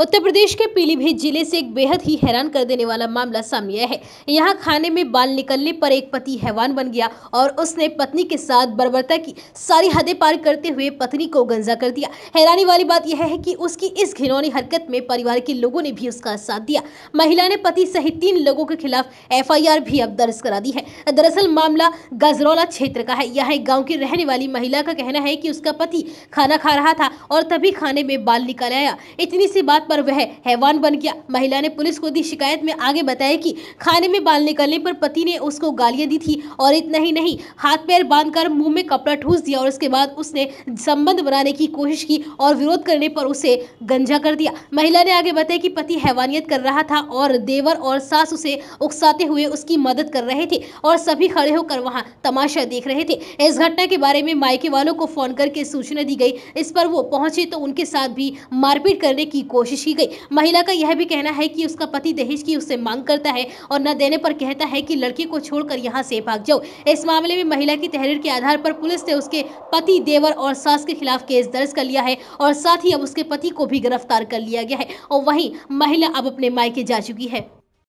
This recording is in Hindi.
उत्तर प्रदेश के पीलीभीत जिले से एक बेहद ही हैरान कर देने वाला मामला सामने आया है यहाँ खाने में बाल निकलने पर एक पति हैवान बन गया और उसने पत्नी के साथ बर्बरता की सारी हदें पार करते हुए पत्नी को गंजा कर दिया हैरानी वाली बात यह है कि उसकी इस घिनौनी हरकत में परिवार के लोगों ने भी उसका साथ दिया महिला ने पति सहित तीन लोगों के खिलाफ एफ भी अब दर्ज करा दी है दरअसल मामला गजरौला क्षेत्र का है यहाँ एक गाँव की रहने वाली महिला का कहना है की उसका पति खाना खा रहा था और तभी खाने में बाल निकल आया इतनी सी बात बात पर वह हैवान बन गया महिला ने पुलिस को दी शिकायत में आगे बताया कि खाने में बाल निकलने पर पति ने उसको गालियां दी थी और इतना ही नहीं हाथ पैर बांधकर मुंह में कपड़ा ठूस दिया और उसके बाद उसने संबंध बनाने की कोशिश की और विरोध करने पर उसे गंजा कर दिया महिला ने आगे बताया कि पति हैवानियत कर रहा था और देवर और सास उसे उकसाते हुए उसकी मदद कर रहे थे और सभी खड़े होकर वहाँ तमाशा देख रहे थे इस घटना के बारे में मायके वालों को फोन करके सूचना दी गई इस पर वो पहुंचे तो उनके साथ भी मारपीट करने की कोशिश कोशिश की गई महिला का यह भी कहना है कि उसका पति दहेज की उससे मांग करता है और न देने पर कहता है कि लड़की को छोड़कर यहाँ से भाग जाओ इस मामले में महिला की तहरीर के आधार पर पुलिस ने उसके पति देवर और सास के खिलाफ केस दर्ज कर लिया है और साथ ही अब उसके पति को भी गिरफ्तार कर लिया गया है और वही महिला अब अपने मायके जा चुकी है